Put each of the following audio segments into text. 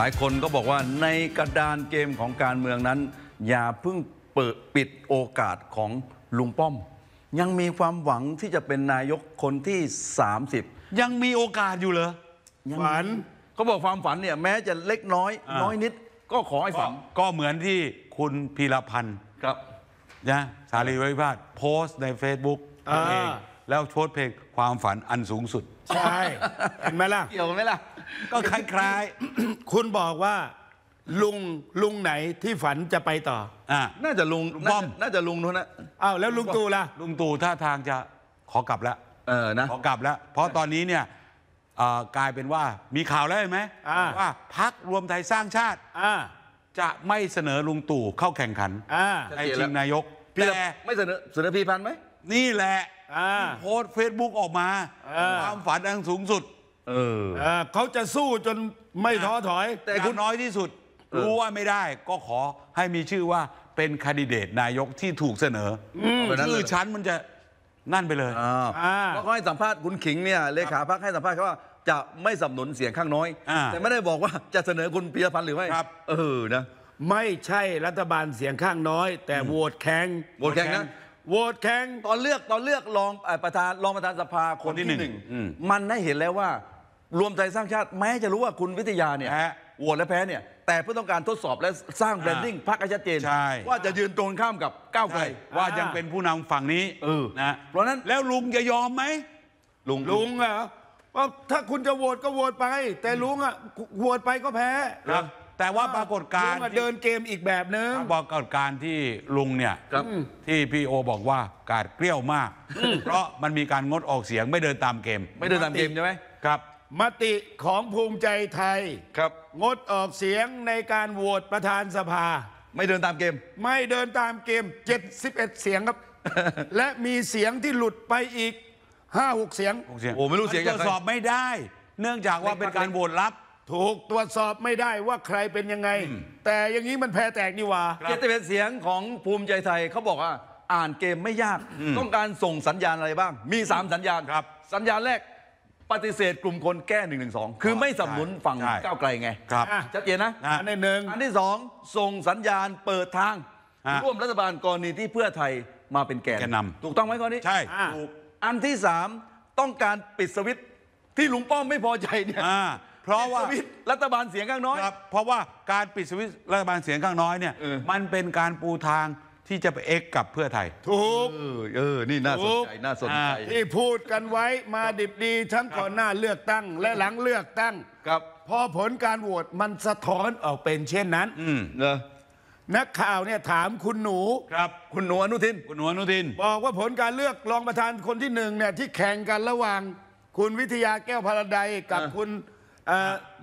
หลายคนก็บอกว่าในกระดานเกมของการเมืองนั้น อย่าเพิ่งเปิดปิดโอกาสของลุงป้อม ยังมีความหวังที่จะเป็นนายกคนที่ 30 ยังมีโอกาสอยู่เหรอ ฝันเขาบอกความฝันเนี่ย แม้จะเล็กน้อย น้อยนิด ก็ขอให้ฝัน ก็เหมือนที่คุณพีรพันธ์ ครับนะสารีวิพาทโพสต์ใน Facebook เองแล้วโพส์เพลงความฝันอันสูงสุดใช่ เห็นไหมล่ะเกี่ยวไหมล่ะก็คล้าย ๆ คุณบอกว่า ลุงลุงไหนที่ฝันจะไปต่ออ่าน่าจะลุงบป้อมน่าจะลุงนู้นนะอ้าวแล้วลุงตู่ล่ะลุงตู่ท่าทางจะขอกลับแล้วเออนะขอกลับแล้ว เพราะตอนนี้เนี่ยกลายเป็นว่ามีข่าวแล้วเห็นไหมว่าพักรวมไทยสร้างชาติอ่าจะไม่เสนอลุงตู่เข้าแข่งขันอ่าในชิงนายก่แต่ไม่เสนอเสนอพีพันไหมนี่แหละที่โพสเฟซบุ๊กออกมาความฝันอันสูงสุดเออเขาจะสู้จนไม่ท้อถอยแต่คุณน้อยที่สุดรู้ว่าไม่ได้ก็ขอให้มีชื่อว่าเป็นคดิเดตนายกที่ถูกเสนอชื่อชั้นมันจะนั่นไปเลยเพราะเขาให้สัมภาษณ์คุณขิงเนี่ยเลขาพักให้สัมภาษณ์เขาว่าจะไม่สนับสนุนเสียงข้างน้อยอแต่ไม่ได้บอกว่าจะเสนอคุณปียพันธ์หรือไม่ครับเออนะไม่ใช่รัฐบาลเสียงข้างน้อย แต่โหวตแข่งโหวตแข่งนะโหวตแข่งตอนเลือกตอนเลือกรองประธานรองประธานสภาคนที่หนึ่งมันได้เห็นแล้วว่า รวมใจสร้างชาติ แม้จะรู้ว่าคุณวิทยาเนี่ยโหวตและแพ้เนี่ย แต่เพื่อต้องการทดสอบและสร้างแบรนดิ้งพรรคให้ชัดเจน ว่าจะยืนตรงข้ามกับก้าวไกลว่ายังเป็นผู้นำฝั่งนี้เออนะเพราะนั้นแล้วลุงจะยอมไหมลุงลุงเหรอว่าถ้าคุณจะโหวตก็โหวตไป แต่ลุงอ่ะโหวตไปก็แพ้แต่ว่าปรากฏการณ์เดินเกมอีกแบบนึงปรากฏการณ์ที่ลุงเนี่ยที่พี่โอบอกว่าการเกลี้ยวมาก เพราะมันมีการงดออกเสียงไม่เดินตามเกม ไม่เดินตามเกมใช่ไหมครับ มติของภูมิใจไทยครับ งดออกเสียงในการโหวตประธานสภาไม่เดินตามเกม ไม่เดินตามเกม 71 เสียงครับ และมีเสียงที่หลุดไปอีก 5-6เสียงหกเสียงโอ้ไม่รู้เสียงจะตรวจสอบไม่ได้ เนื่องจากว่าเป็นการโหวตลับถูกตรวจสอบไม่ได้ว่าใครเป็นยังไง แต่อย่างนี้มันแพ้แตกนี่วะาเกตเป็นเสียงของภูมิใจไทยเขาบอกว่าอ่านเกมไม่ยาก ต้องการส่งสัญญาณอะไรบ้าง มี 3 สัญญาณครับสัญญาณแรกปฏิเสธกลุ่มคนแก้1นึคือไม่สนับสนุนฝั่งก้าวไกลไงครับชัดเจนนะ อันที่หนึ่งอันที่สองส่งสัญญาณเปิดทางร่วมรัฐบาลกรณีที่เพื่อไทยมาเป็นแกนนำถูกต้องไหมข้อนี้ใช่ถูกอันที่สามต้องการปิดสวิตที่ลุงป้อมไม่พอใจเนี่ยเพราะว่าสวิตรัฐบาลเสียงข้างน้อย เพราะว่าการปิดสวิตช์รัฐบาลเสียงข้างน้อยเนี่ยมันเป็นการปูทางที่จะไปเอ็กกับเพื่อไทยถูกเออเออนี่น่าสนใจน่าสนใจที่พูดกันไว้มาดิบดีทั้งก่อนหน้าเลือกตั้งและหลังเลือกตั้งครับพอผลการโหวตมันสะท้อนออกเป็นเช่นนั้นเนะนักข่าวเนี่ยถามคุณหนูครับคุณหนูอนุทินคุณหนอนุทินบอกว่าผลการเลือกรองประธานคนที่หนึ่งเนี่ยที่แข่งกันระหว่าง คุณวิทยาแก้วพาราไดกับคุณ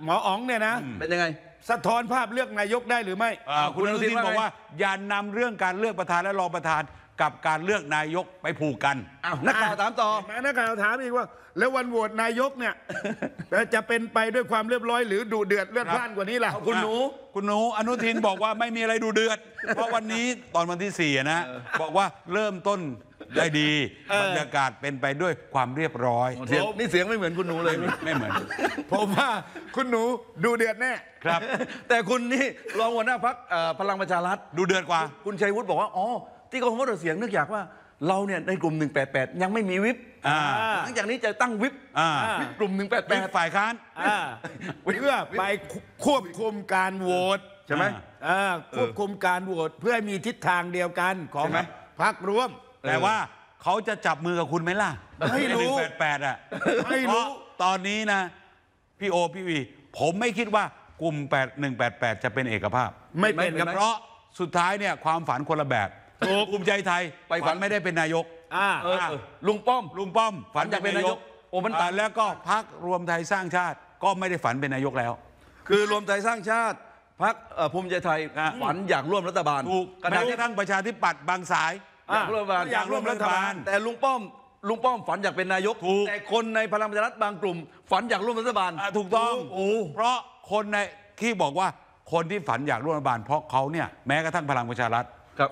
หมออ๋องเนี่ยนะเป็นยังไงสะท้อนภาพเลือกนายกได้หรือไม่คุณอนุทินบอกว่าอย่านำเรื่องการเลือกประธานและรองประธานกับการเลือกนายกไปผูกกันนักข่าวถามต่อนักข่าวถามอีกว่า แล้ววันโหวตนายกเนี่ยจะเป็นไปด้วยความเรียบร้อย หรือดูเดือดเลือดพล่านกว่านี้ล่ะคุณหนู คุณหนูอนุทินบอกว่าไม่มีอะไรดูเดือดเพราะวันนี้ตอนวันที่4ี่นะบอกว่าเริ่มต้นได้ดีบรรยากาศเป็นไปด้วยความเรียบร้อยเสียงนี่เสียงไม่เหมือนคุณหนูเลยไม่เหมือนผมว่าคุณหนูดูเดือดแน่ ครับ แต่คุณนี่ รองหัวหน้าพักพลังประชารัฐดูเดือดกว่า คุณชัยวุฒิบอกว่า อ๋อ ที่เขาพูดเสียงนึกอยากว่าเราเนี่ย ในกลุ่ม 188 ยังไม่มีวิปหลังจากนี้จะตั้งวิปวิปกลุ่ม 188ฝ่ายค้านเพื่อไปควบคุมการโหวตใช่ไหมควบคุมการโหวตเพื่อมีทิศทางเดียวกันของพรรคร่วมแต่ว่าเขาจะจับมือกับคุณไหมล่ะไม่รู้แปดแปดอ่ะไม่รู้ตอนนี้นะพี่โอพี่วีผมไม่คิดว่ากลุ่ม8 1 8 8 จะเป็นเอกภาพ ไม่เป็นกัเพราะสุดท้ายเนี่ยความฝันคนละแบบโอ้กลุ่มใจไทยไปฝันไม่ได้เป็นนายก อ่าเออลุงป้อมลุงป้อมฝันอยากเป็นนายกโอ้มันตาแล้วก็พักรวมไทยสร้างชาติก็ไม่ได้ฝันเป็นนายกแล้ว คือรวมไทยสร้างชาติพักภูมิใจไทยฝันอยากร่วมรัฐบาลถูกระแม้กระทั่งประชาธิปัตย์บางสายอยากร่วมรัฐบาลอยากร่วมรัฐบาล แต่ลุงป้อมลุงป้อมฝันอยากเป็นนายกถูกแต่คนในพลังประชารัฐบางกลุ่ม ฝันอยากร่วมรัฐบาล ถูกต้องโอ้เพราะคนในที่บอกว่าคนที่ฝันอยากร่วมรัฐบาล เพราะเขาเนี่ยแม้กระทั่งพลังประชารัฐ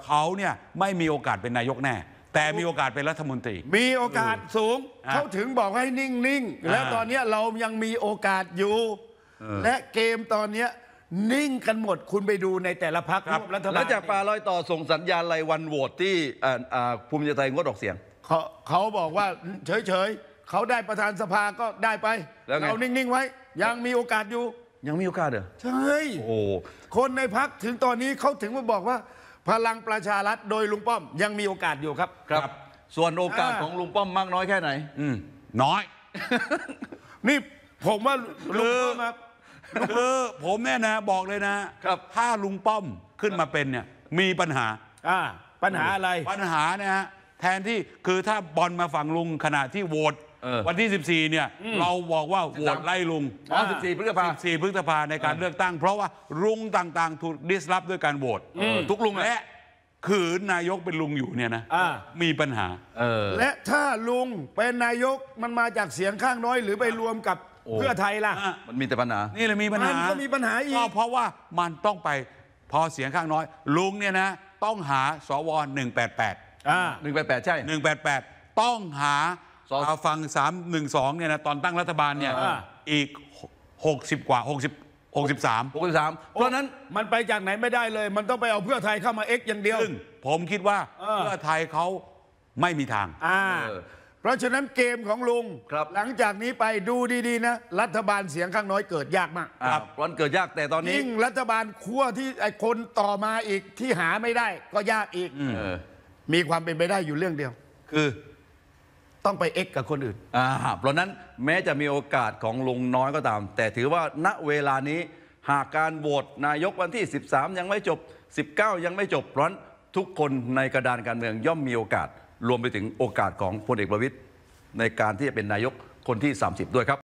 เขาเนี่ยไม่มีโอกาสเป็นนายกแน่ แต่มีโอกาสเป็นรัฐมนตรี มีโอกาสสูงเขาถึงบอกให้นิ่งๆแล้วตอนนี้เรายังมีโอกาสอยู่ และเกมตอนเนี้ยนิ่งกันหมดคุณไปดูในแต่ละพักรรัฐบาลแล้วจากปลาลอยต่อส่งสัญญาณรายวันโหวตที่ภูมิใจไทยงดออกเสียงเขาเขาบอกว่า เฉย ๆเขาได้ประธานสภาก็ได้ไปเรานิ่ง ๆ ไว้ ยังมีโอกาสอยู่ ยังมีโอกาสเหรอ ใช่โอ้คนในพักถึงตอนนี้เขาถึงมาบอกว่า พลังประชารัฐโดยลุงป้อมยังมีโอกาสอยู่ครับ ครับ ส่วนโอกาสของลุงป้อมมากน้อยแค่ไหน อืน้อย นี่ผมว่าลุงป้อมครับคือผมเนี่ยนะ บอกเลยนะครับถ้าลุงป้อมขึ้นมาเป็นเนี่ยมีปัญหา อ่าปัญหาอะไรปัญหาเนี่ยฮะ แทนที่คือถ้าบอลมาฝั่งลุงขณะที่โหวตวันที่ 14 เนี่ย เราบอกว่าโหวตไล่ลุงอ๋อ14พฤษภา14พฤษภาในการเลือกตั้ง เพราะว่าลุงต่างๆถูกดิสลอฟด้วยการโหวตทุกลุงและขืนนายกเป็นลุงอยู่เนี่ยนะมีปัญหาและถ้าลุงเป็นนายกมันมาจากเสียงข้างน้อย หรือไปรวมกับเพื่อไทยล่ะมันมีแต่ปัญหา นี่แหละมีปัญหาก็มีปัญหาอีกเพราะว่ามันต้องไปพอเสียงข้างน้อย ลุงเนี่ยนะต้องหาสว188อ่าหนึ่งแปดแปดใช่ 188 ต้องหาสอเอาฟัง312เนี่ยนะตอนตั้งรัฐบาลเนี่ยอีกหีก60 กว่า60ิบหกสิบสามเพราะนั้นมันไปจากไหนไม่ได้เลย มันต้องไปเอาเพื่อไทยเข้ามาเอ็กอย่างเดียวซึ่งผมคิดว่าเพื่อไทยเขาไม่มีทางอ่าเพราะฉะนั้นเกมของลุงครับหลังจากนี้ไปดูดีๆนะ รัฐบาลเสียงข้างน้อยเกิดยากมากอ่ะร้อนเกิดยากแต่ตอนนี้ยิ่งรัฐบาลขั้วที่ไอ้คนต่อมาอีกที่หาไม่ได้ก็ยากอีกเออมีความเป็นไปได้อยู่เรื่องเดียว คือ ต้องไปเอ็กกับคนอื่นอ่าเพราะนั้นแม้จะมีโอกาสของลุงน้อยก็ตาม แต่ถือว่าณเวลานี้ หากการโหวตนายกวันที่ 13 ยังไม่จบ 19 ยังไม่จบเพราะะนั้นทุกคนในกระดานการเมือง ย่อมมีโอกาสรวมไปถึงโอกาสของพลเอกประวิทย์ในการที่จะเป็นนายกคนที่ 30 ด้วยครับ